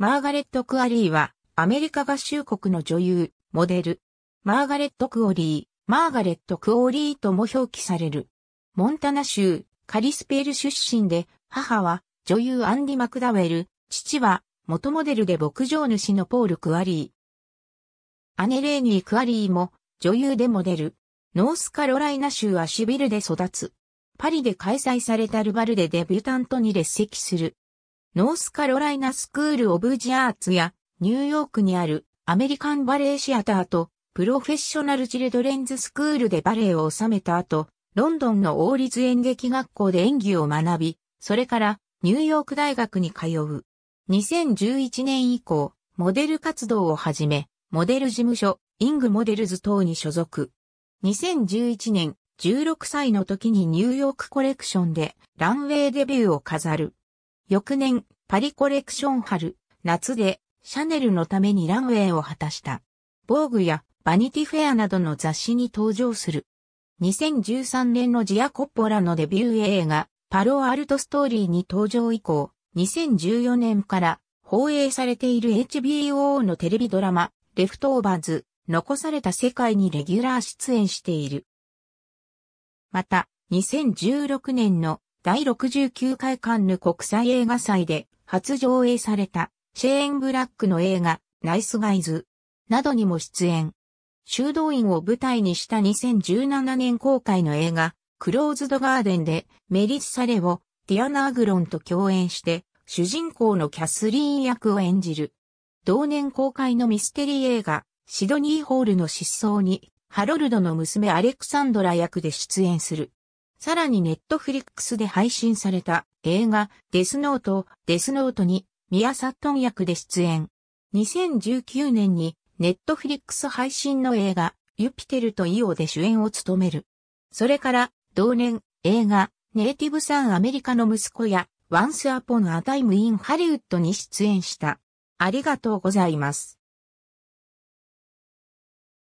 マーガレット・クアリーは、アメリカ合衆国の女優、モデル。マーガレット・クオリー、マーガレット・クオリーとも表記される。モンタナ州、カリスペール出身で、母は女優アンディ・マクダウェル、父は元モデルで牧場主のポール・クアリー。姉レーニー・クアリーも女優でモデル。ノースカロライナ州アシビルで育つ。パリで開催されたルバルでデビュタントに列席する。ノースカロライナスクール・オブ・ジアーツやニューヨークにあるアメリカンバレーシアターとプロフェッショナル・チルドレンズ・スクールでバレエを収めた後、ロンドンの王立演劇学校で演技を学び、それからニューヨーク大学に通う。2011年以降、モデル活動をはじめ、モデル事務所、イングモデルズ等に所属。2011年、16歳の時にニューヨークコレクションでランウェイデビューを飾る。翌年、パリコレクション春、夏で、シャネルのためにランウェイを果たした。防具やバニティフェアなどの雑誌に登場する。2013年のジアコッポラのデビュー映画、パロアルトストーリーに登場以降、2014年から放映されている HBO のテレビドラマ、レフトオーバーズ、残された世界にレギュラー出演している。また、2016年の第69回カンヌ国際映画祭で初上映されたシェーン・ブラックの映画ナイスガイズなどにも出演。修道院を舞台にした2017年公開の映画クローズドガーデンでメリッサ・レをディアナ・アグロンと共演して主人公のキャスリーン役を演じる。同年公開のミステリー映画シドニー・ホールの失踪にハロルドの娘アレクサンドラ役で出演する。さらにネットフリックスで配信された映画デスノート、デスノートに宮サットン役で出演。2019年にネットフリックス配信の映画ユピテルとイオで主演を務める。それから同年映画ネイティブサンアメリカの息子やワンスアポンアタイムインハリウッドに出演した。ありがとうございます。